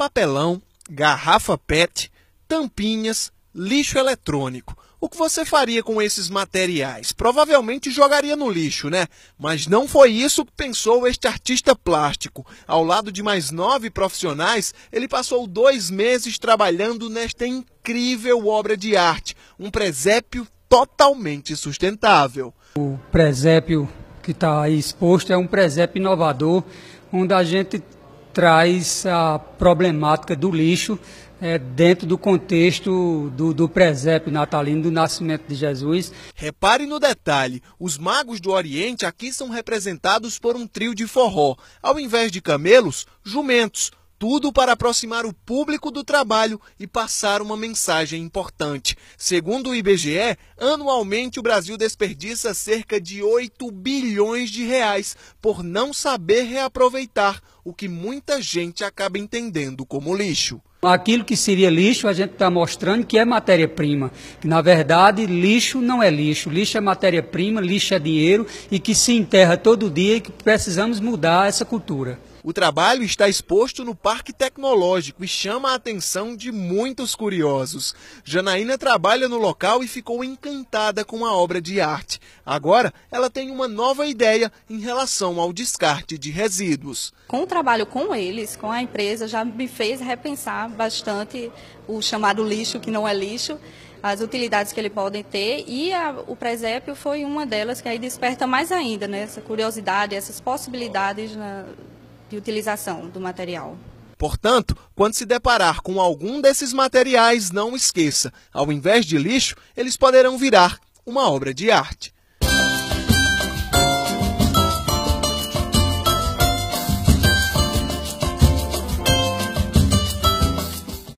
papelão, garrafa PET, tampinhas, lixo eletrônico. O que você faria com esses materiais? Provavelmente jogaria no lixo, né? Mas não foi isso que pensou este artista plástico. Ao lado de mais nove profissionais, ele passou dois meses trabalhando nesta incrível obra de arte, um presépio totalmente sustentável. O presépio que está aí exposto é um presépio inovador, onde a gente traz a problemática do lixo é, dentro do contexto do, do presépio natalino do nascimento de Jesus. Repare no detalhe: os magos do Oriente aqui são representados por um trio de forró, ao invés de camelos, jumentos. Tudo para aproximar o público do trabalho e passar uma mensagem importante. Segundo o IBGE, anualmente o Brasil desperdiça cerca de 8 bilhões de reais por não saber reaproveitar o que muita gente acaba entendendo como lixo. Aquilo que seria lixo, a gente está mostrando que é matéria-prima. Na verdade, lixo não é lixo. Lixo é matéria-prima, lixo é dinheiro e que se enterra todo dia e que precisamos mudar essa cultura. O trabalho está exposto no Parque Tecnológico e chama a atenção de muitos curiosos. Janaína trabalha no local e ficou encantada com a obra de arte. Agora, ela tem uma nova ideia em relação ao descarte de resíduos. Com o trabalho com eles, com a empresa, já me fez repensar bastante o chamado lixo que não é lixo as utilidades que ele podem ter e a, o presépio foi uma delas que aí desperta mais ainda né, essa curiosidade, essas possibilidades na, de utilização do material. Portanto, quando se deparar com algum desses materiais, não esqueça: ao invés de lixo, eles poderão virar uma obra de arte.